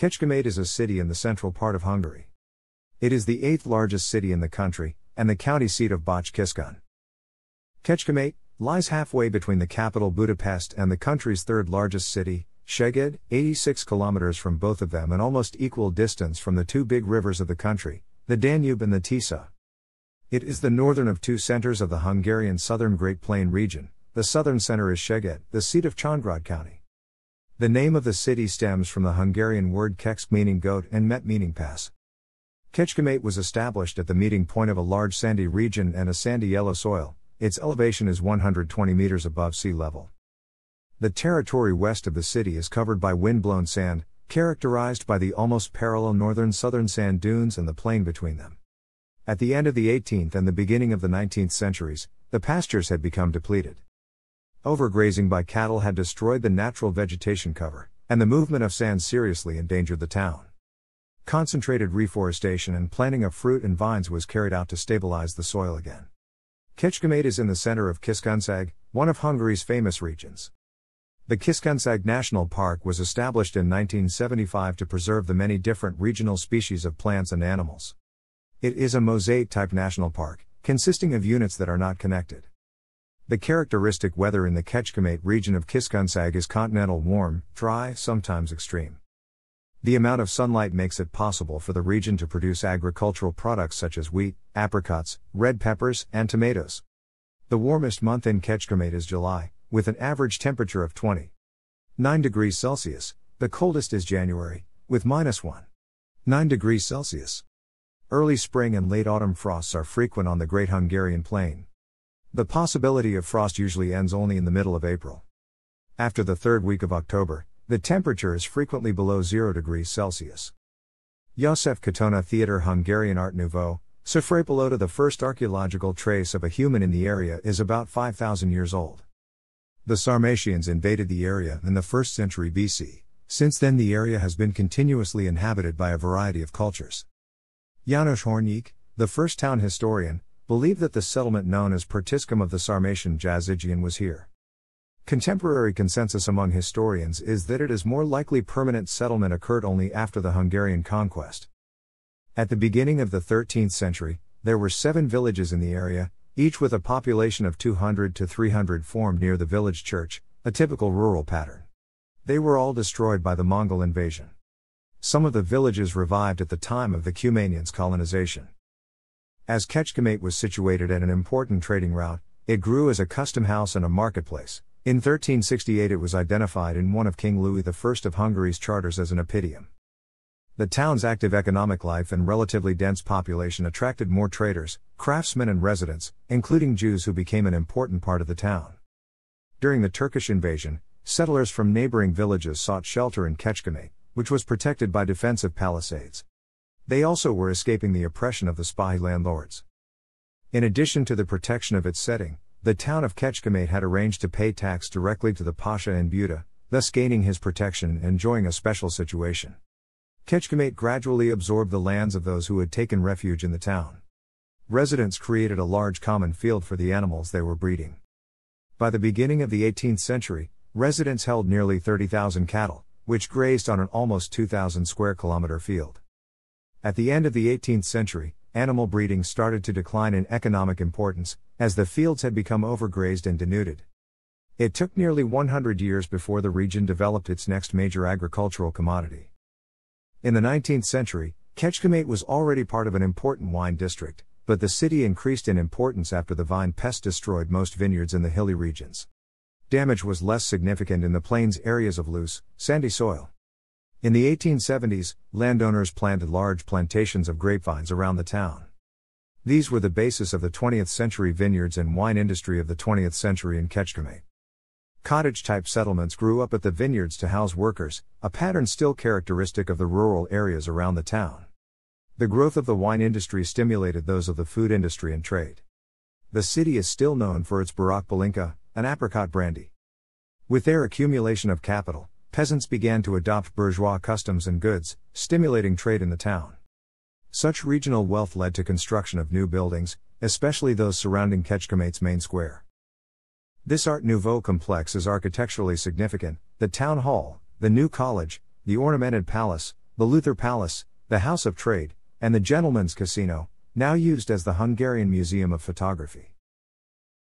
Kecskemét is a city in the central part of Hungary. It is the eighth largest city in the country, and the county seat of bacs Kiskun. Kecskemét lies halfway between the capital Budapest and the country's third largest city, Szeged, 86 kilometers from both of them and almost equal distance from the two big rivers of the country, the Danube and the Tisa. It is the northern of two centers of the Hungarian southern Great Plain region. The southern center is Szeged, the seat of Csongrád County. The name of the city stems from the Hungarian word keksk meaning goat and met meaning pass. Kecskemét was established at the meeting point of a large sandy region and a sandy yellow soil, its elevation is 120 meters above sea level. The territory west of the city is covered by wind-blown sand, characterized by the almost parallel northern southern sand dunes and the plain between them. At the end of the 18th and the beginning of the 19th centuries, the pastures had become depleted. Overgrazing by cattle had destroyed the natural vegetation cover, and the movement of sand seriously endangered the town. Concentrated reforestation and planting of fruit and vines was carried out to stabilize the soil again. Kecskemét is in the center of Kiskunság, one of Hungary's famous regions. The Kiskunság National Park was established in 1975 to preserve the many different regional species of plants and animals. It is a mosaic type national park, consisting of units that are not connected. The characteristic weather in the Ketchkamate region of Kiskunsag is continental warm, dry, sometimes extreme. The amount of sunlight makes it possible for the region to produce agricultural products such as wheat, apricots, red peppers, and tomatoes. The warmest month in Ketchkamate is July, with an average temperature of 20.9 degrees Celsius. The coldest is January, with minus 1.9 degrees Celsius. Early spring and late autumn frosts are frequent on the Great Hungarian Plain. The possibility of frost usually ends only in the middle of April. After the third week of October, the temperature is frequently below 0 degrees Celsius. Josef Katona Theater Hungarian Art Nouveau, Sofre The first archaeological trace of a human in the area is about 5,000 years old. The Sarmatians invaded the area in the 1st century BC. Since then the area has been continuously inhabited by a variety of cultures. Janos Hornik, the first town historian, believe that the settlement known as Pertiscum of the Sarmatian Jazigian was here. Contemporary consensus among historians is that it is more likely permanent settlement occurred only after the Hungarian conquest. At the beginning of the 13th century, there were seven villages in the area, each with a population of 200 to 300 formed near the village church, a typical rural pattern. They were all destroyed by the Mongol invasion. Some of the villages revived at the time of the Cumanians' colonization. As Ketchkamate was situated at an important trading route, it grew as a custom house and a marketplace. In 1368, it was identified in one of King Louis I of Hungary's charters as an oppidum. The town's active economic life and relatively dense population attracted more traders, craftsmen, and residents, including Jews who became an important part of the town. During the Turkish invasion, settlers from neighboring villages sought shelter in Ketchkamate, which was protected by defensive palisades. They also were escaping the oppression of the spy landlords. In addition to the protection of its setting, the town of Kechkemet had arranged to pay tax directly to the Pasha in Buda, thus gaining his protection and enjoying a special situation. Kechkemet gradually absorbed the lands of those who had taken refuge in the town. Residents created a large common field for the animals they were breeding. By the beginning of the 18th century, residents held nearly 30,000 cattle, which grazed on an almost 2,000 square kilometer field. At the end of the 18th century, animal breeding started to decline in economic importance, as the fields had become overgrazed and denuded. It took nearly 100 years before the region developed its next major agricultural commodity. In the 19th century, Kecskemét was already part of an important wine district, but the city increased in importance after the vine pest destroyed most vineyards in the hilly regions. Damage was less significant in the plains areas of loose, sandy soil. In the 1870s, landowners planted large plantations of grapevines around the town. These were the basis of the 20th century vineyards and wine industry of the 20th century in Ketchkamay. Cottage type settlements grew up at the vineyards to house workers, a pattern still characteristic of the rural areas around the town. The growth of the wine industry stimulated those of the food industry and trade. The city is still known for its Barak Balinka, an apricot brandy. With their accumulation of capital, peasants began to adopt bourgeois customs and goods, stimulating trade in the town. Such regional wealth led to construction of new buildings, especially those surrounding Kechkomate's main square. This Art Nouveau complex is architecturally significant the town hall, the new college, the ornamented palace, the Luther Palace, the House of Trade, and the Gentleman's Casino, now used as the Hungarian Museum of Photography.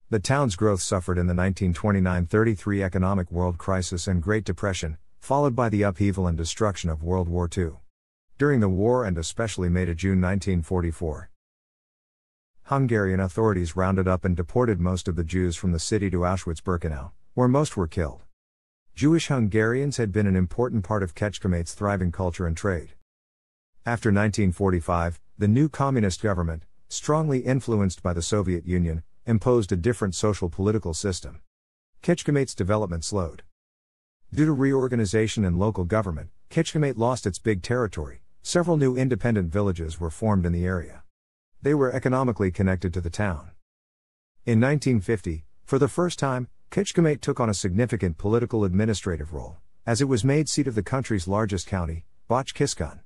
The town's growth suffered in the 1929 33 economic world crisis and Great Depression, followed by the upheaval and destruction of World War II. During the war and especially May to June 1944. Hungarian authorities rounded up and deported most of the Jews from the city to Auschwitz Birkenau, where most were killed. Jewish Hungarians had been an important part of Kecskemate's thriving culture and trade. After 1945, the new communist government, strongly influenced by the Soviet Union, imposed a different social political system. Ketchkemate's development slowed. Due to reorganization in local government, Ketchkemate lost its big territory, several new independent villages were formed in the area. They were economically connected to the town. In 1950, for the first time, Ketchkemate took on a significant political administrative role, as it was made seat of the country's largest county, Botchkiskan.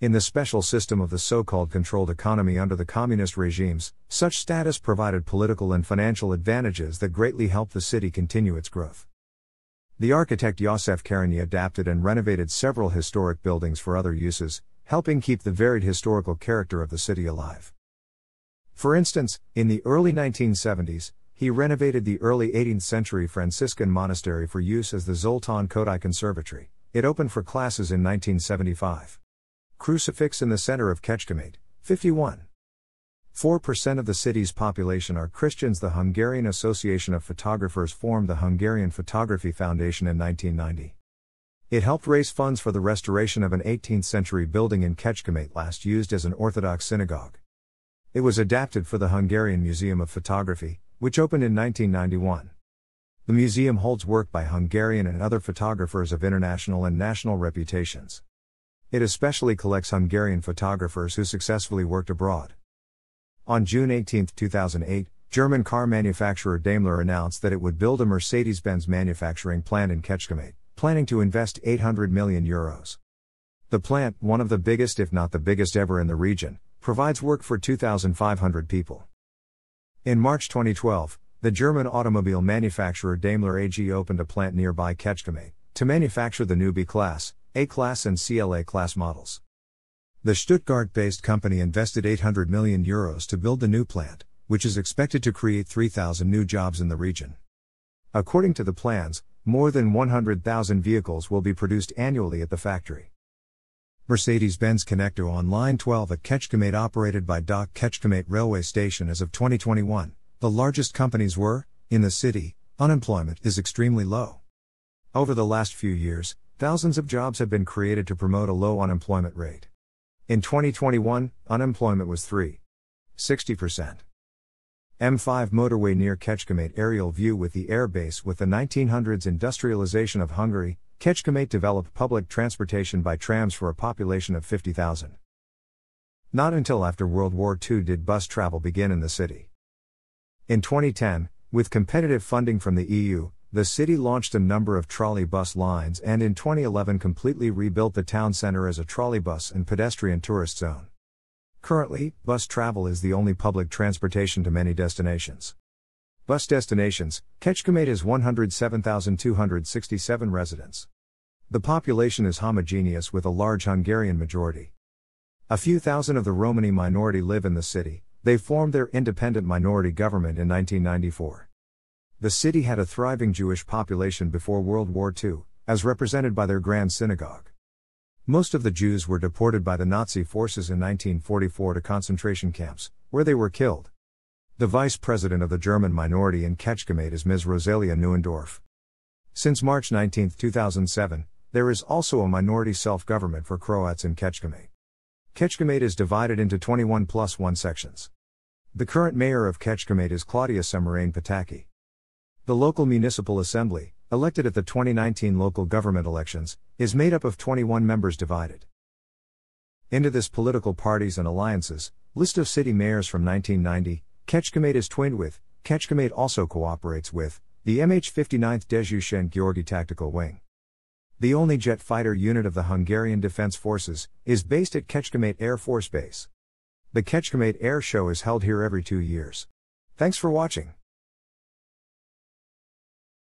In the special system of the so called controlled economy under the communist regimes, such status provided political and financial advantages that greatly helped the city continue its growth. The architect Yosef Karany adapted and renovated several historic buildings for other uses, helping keep the varied historical character of the city alive. For instance, in the early 1970s, he renovated the early 18th century Franciscan monastery for use as the Zoltan Kodai Conservatory. It opened for classes in 1975. Crucifix in the center of Kecskemét, 51. 4% of the city's population are Christians. The Hungarian Association of Photographers formed the Hungarian Photography Foundation in 1990. It helped raise funds for the restoration of an 18th century building in Kecskemét last used as an Orthodox synagogue. It was adapted for the Hungarian Museum of Photography, which opened in 1991. The museum holds work by Hungarian and other photographers of international and national reputations. It especially collects Hungarian photographers who successfully worked abroad. On June 18, 2008, German car manufacturer Daimler announced that it would build a Mercedes-Benz manufacturing plant in Kecskemét, planning to invest 800 million euros. The plant, one of the biggest if not the biggest ever in the region, provides work for 2,500 people. In March 2012, the German automobile manufacturer Daimler AG opened a plant nearby Kecskemét to manufacture the new B-Class, a-Class and CLA class models. The Stuttgart-based company invested 800 million euros to build the new plant, which is expected to create 3,000 new jobs in the region. According to the plans, more than 100,000 vehicles will be produced annually at the factory. Mercedes-Benz Connecto on Line 12 at Ketchkemet operated by Dock Ketchkemet Railway Station as of 2021, the largest companies were, in the city, unemployment is extremely low. Over the last few years, thousands of jobs have been created to promote a low unemployment rate. In 2021, unemployment was 3.60%. M5 motorway near Kecskemét aerial view with the airbase with the 1900s industrialization of Hungary, Kecskemét developed public transportation by trams for a population of 50,000. Not until after World War II did bus travel begin in the city. In 2010, with competitive funding from the EU, the city launched a number of trolleybus lines and in 2011 completely rebuilt the town center as a trolleybus and pedestrian tourist zone. Currently, bus travel is the only public transportation to many destinations. Bus destinations Kechkomet has 107,267 residents. The population is homogeneous with a large Hungarian majority. A few thousand of the Romani minority live in the city, they formed their independent minority government in 1994. The city had a thriving Jewish population before World War II, as represented by their Grand Synagogue. Most of the Jews were deported by the Nazi forces in 1944 to concentration camps, where they were killed. The vice president of the German minority in Ketchkemet is Ms. Rosalia Neuendorf. Since March 19, 2007, there is also a minority self government for Croats in Ketchkemet. Ketchkemet is divided into 21 plus 1 sections. The current mayor of Ketchkemet is Claudia Semerain Pataki. The local municipal assembly, elected at the 2019 local government elections, is made up of 21 members divided into this political parties and alliances. List of city mayors from 1990. Kechkomet is twinned with. Kechkomet also cooperates with the MH-59th Dezhushen Georgi Tactical Wing. The only jet fighter unit of the Hungarian Defense Forces is based at Kechkomet Air Force Base. The Kechkomet Air Show is held here every two years. Thanks for watching.